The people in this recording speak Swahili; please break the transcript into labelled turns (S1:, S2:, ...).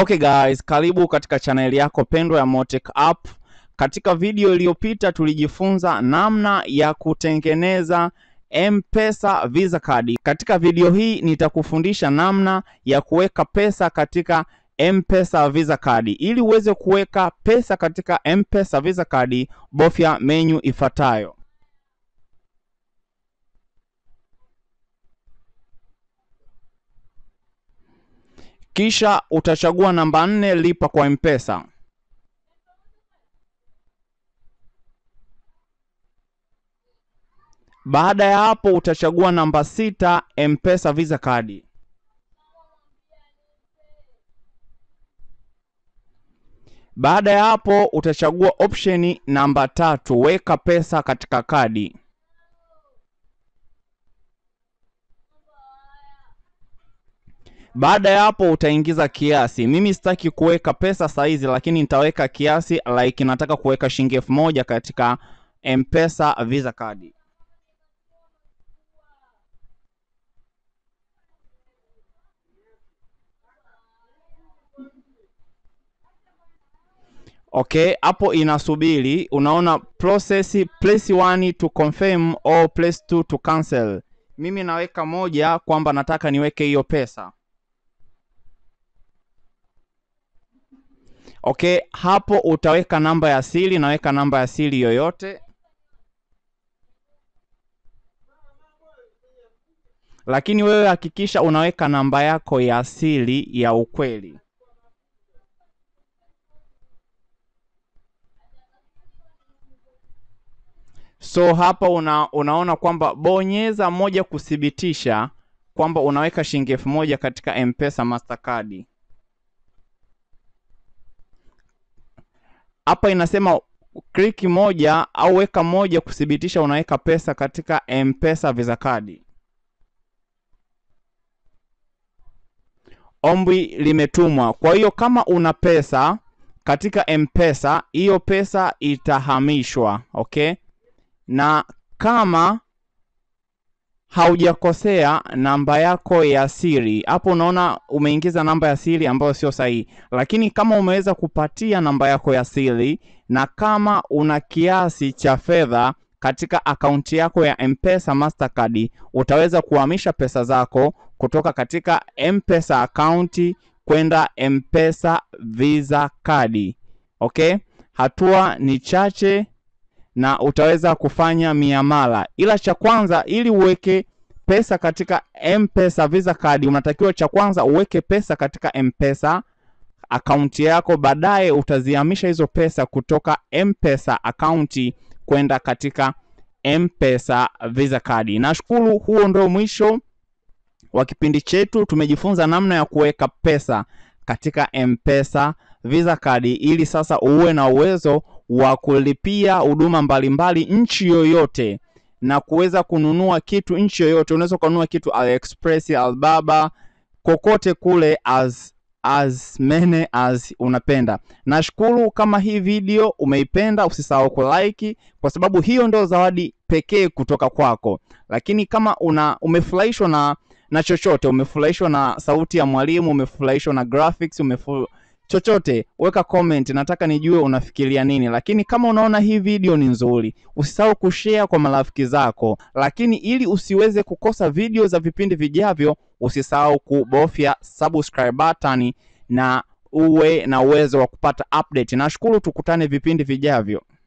S1: Okay guys, karibu katika chaneli yako pendwa ya Motech App. Katika video iliyopita tulijifunza namna ya kutengeneza M-Pesa Visa Card. Katika video hii nitakufundisha namna ya kuweka pesa katika M-Pesa Visa Card. Ili uweze kuweka pesa katika M-Pesa Visa Card, bofya menyu ifuatayo. kisha utachagua namba nne lipa kwa mpesa baada ya hapo utachagua namba sita mpesa visa kadi baada ya hapo utachagua opsheni namba tatu weka pesa katika kadi Baada ya hapo utaingiza kiasi. Mimi sitaki kuweka pesa saizi, lakini nitaweka kiasi like nataka kuweka shilingi elfu moja katika Mpesa Visa kadi. Okay, hapo inasubiri. Unaona process place 1 to confirm or place 2 to cancel. Mimi naweka moja kwamba nataka niweke hiyo pesa. Okay, hapo utaweka namba ya siri, naweka namba ya siri yoyote, lakini wewe hakikisha unaweka namba yako ya siri ya ukweli. So hapa una, unaona kwamba bonyeza moja kuthibitisha kwamba unaweka shilingi elfu moja katika mpesa mastakadi Mastercard. hapa inasema kliki moja au weka moja kuthibitisha unaweka pesa katika Mpesa Visa kadi. Ombi limetumwa. Kwa hiyo kama una pesa katika Mpesa, hiyo pesa itahamishwa, okay? Na kama haujakosea namba yako ya siri hapo. Unaona umeingiza namba ya siri ambayo sio sahihi, lakini kama umeweza kupatia namba yako ya siri na kama una kiasi cha fedha katika akaunti yako ya Mpesa Mastercard, utaweza kuhamisha pesa zako kutoka katika Mpesa akaunti kwenda Mpesa Visa kadi. Okay, hatua ni chache na utaweza kufanya miamala, ila cha kwanza ili uweke pesa katika Mpesa Visa kadi, unatakiwa cha kwanza uweke pesa katika Mpesa akaunti yako, baadaye utazihamisha hizo pesa kutoka Mpesa akaunti kwenda katika Mpesa Visa kadi. Nashukuru, huo ndio mwisho wa kipindi chetu. Tumejifunza namna ya kuweka pesa katika Mpesa Visa kadi ili sasa uwe na uwezo wa kulipia huduma mbalimbali nchi yoyote na kuweza kununua kitu nchi yoyote. Unaweza ukanunua kitu AliExpress, Alibaba, kokote kule as as many as unapenda. Nashukuru kama hii video umeipenda, usisahau like kwa sababu hiyo ndio zawadi pekee kutoka kwako. Lakini kama una umefurahishwa na na chochote, umefurahishwa na sauti ya mwalimu, umefurahishwa na graphics, umefurahishwa chochote, weka comment, nataka nijue unafikiria nini. Lakini kama unaona hii video ni nzuri, usisahau kushare kwa marafiki zako. Lakini ili usiweze kukosa video za vipindi vijavyo, usisahau kubofya subscribe button na uwe na uwezo wa kupata update. Nashukuru, tukutane vipindi vijavyo.